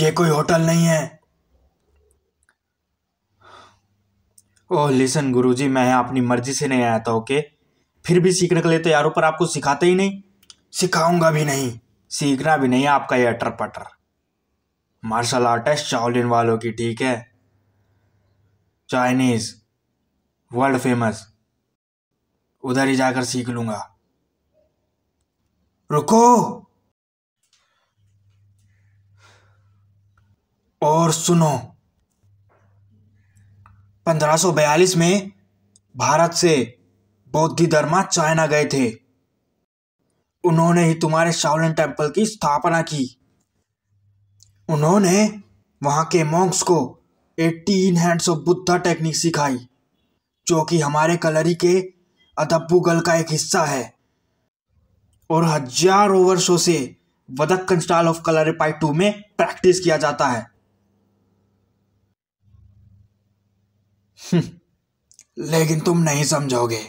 ये कोई होटल नहीं है ओह लिसन गुरुजी मैं यहाँ अपनी मर्जी से नहीं आया था ओके फिर भी सीखने के लिए तो यारों पर आपको सिखाते ही नहीं सिखाऊंगा भी नहीं सीखना भी नहीं आपका ये अटर पटर मार्शल आर्टिस्ट चाउलिन वालों की ठीक है चाइनीज वर्ल्ड फेमस उधर ही जाकर सीख लूंगा रुको और सुनो 1542 में भारत से बौद्ध धर्मा चाइना गए थे उन्होंने ही तुम्हारे शाओलिन टेम्पल की स्थापना की उन्होंने वहां के मॉन्क्स को eighteen hands of Buddha technique सिखाई जो कि हमारे कलरी के अदब्बूगल का एक हिस्सा है और हजारों वर्षों से Vadakkan style of Payattu में प्रैक्टिस किया जाता है लेकिन तुम नहीं समझोगे